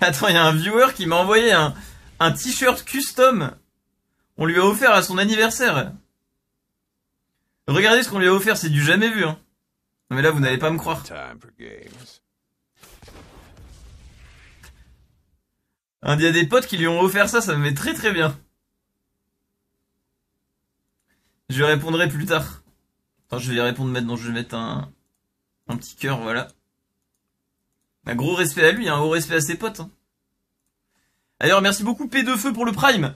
Attends, il y a un viewer qui m'a envoyé un, un t-shirt custom. On lui a offert à son anniversaire. Regardez ce qu'on lui a offert, c'est du jamais vu. Hein. Non mais là, vous n'allez pas me croire. il y a des potes qui lui ont offert ça, ça me met très très bien. Je répondrai plus tard. Attends, je vais lui répondre maintenant, je vais mettre un, un petit cœur, voilà. Un gros respect à lui, un hein, gros respect à ses potes. Hein. D'ailleurs, merci beaucoup P 2 Feu pour le Prime.